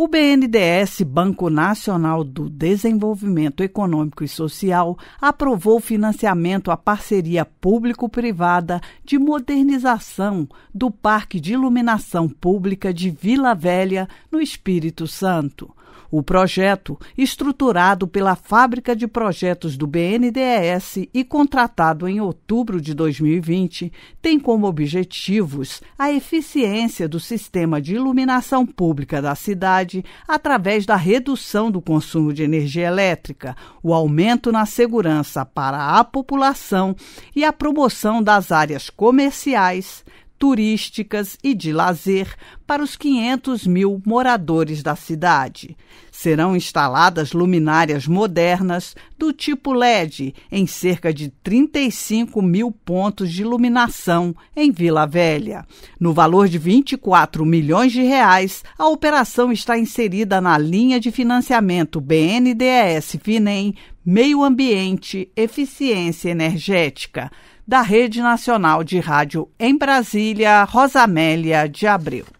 O BNDES, Banco Nacional do Desenvolvimento Econômico e Social, aprovou financiamento à parceria público-privada de modernização do Parque de Iluminação Pública de Vila Velha, no Espírito Santo. O projeto, estruturado pela Fábrica de Projetos do BNDES e contratado em outubro de 2020, tem como objetivos a eficiência do sistema de iluminação pública da cidade através da redução do consumo de energia elétrica, o aumento na segurança para a população e a promoção das áreas comerciais, turísticas e de lazer para os 500 mil moradores da cidade. Serão instaladas luminárias modernas do tipo LED em cerca de 35 mil pontos de iluminação em Vila Velha. No valor de 24 milhões de reais, a operação está inserida na linha de financiamento BNDES-FINEM Meio Ambiente Eficiência Energética da Rede Nacional de Rádio em Brasília, Rosamélia de Abreu.